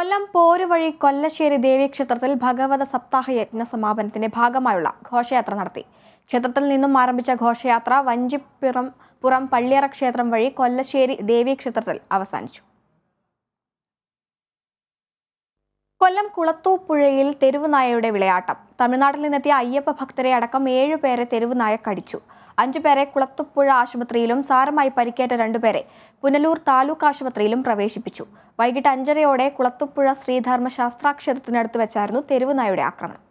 കൊല്ലം പോരുവഴി കൊല്ലശ്ശേരി ദേവീക്ഷേത്രത്തിൽ ഭഗവത സപ്താഹ യജ്ഞ സമാപനത്തിന്റെ ഭാഗമായുള്ള ഘോഷയാത്ര നടത്തി ക്ഷേത്രത്തിൽ നിന്നും ആരംഭിച്ച ഘോഷയാത്ര വഞ്ചിപ്പുറം പുറം പള്ളിയറ ക്ഷേത്രം വഴി കൊല്ലശ്ശേരി ദേവീക്ഷേത്രത്തിൽ അവസാനിച്ചു കൊല്ലം കുളത്തൂപ്പുഴയിൽ തെരുവുനായയുടെ വിളയാട്ടം തമിഴ്നാട്ടിൽ നിന്നെത്തിയ അയ്യപ്പ ഭക്തരെ അടക്കം ഏഴുപേരെ തെരുവുനായ കടിച്ചു അഞ്ചുപേരെ കുളത്തുപ്പുഴ ആശുപത്രിയിലും സാരമായി പരിക്കേറ്റ രണ്ടുപേരെ പുനലൂർ താലൂക്ക് ആശുപത്രിയിലും പ്രവേശിപ്പിച്ചു വൈകിട്ട് അഞ്ചരയോടെ കുളത്തുപ്പുഴ ശ്രീധർമ്മ ശാസ്ത്രാക്ഷേത്രത്തിനടുത്ത് വെച്ചായിരുന്നു തെരുവുനായുടെ ആക്രമണം